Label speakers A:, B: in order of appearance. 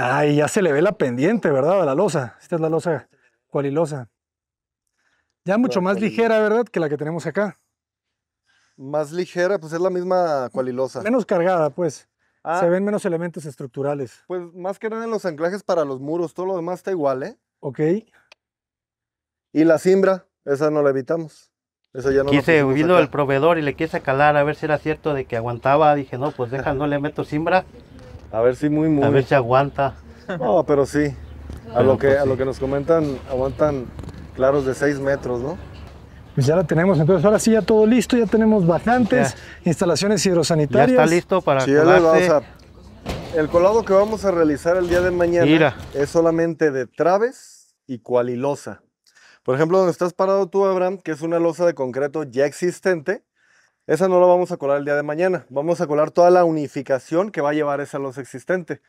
A: Ay, ya se le ve la pendiente, ¿verdad? De la losa. Esta es la losa cualilosa. Ya mucho más ligera, ¿verdad? Que la que tenemos acá. Más
B: ligera, pues es la misma cualilosa. Menos
A: cargada, pues. se ah. ven menos elementos estructurales.
B: Pues más que nada en los anclajes para los muros, todo lo demás está igual, ¿eh? Ok. Y la simbra, esa no la evitamos. Esa ya no Quise vino el
C: proveedor y le quise calar a ver si era cierto de que aguantaba. Dije, no, pues deja, no le meto simbra. A ver si muy, muy. A ver si aguanta.
B: No, pero sí. A lo, que, a pues lo que
C: nos comentan, aguantan claros
B: de 6 metros, ¿no?
A: Pues ya la tenemos, entonces ahora sí ya todo listo, ya tenemos bajantes, instalaciones hidrosanitarias. Ya está listo para sí,
B: el colado que vamos a realizar el día de mañana es solamente de traves y cualilosa. Por ejemplo, donde estás parado tú, Abraham, que es una losa de concreto ya existente, esa no la vamos a colar el día de mañana, vamos a colar toda la unificación que va a llevar esa luz existente.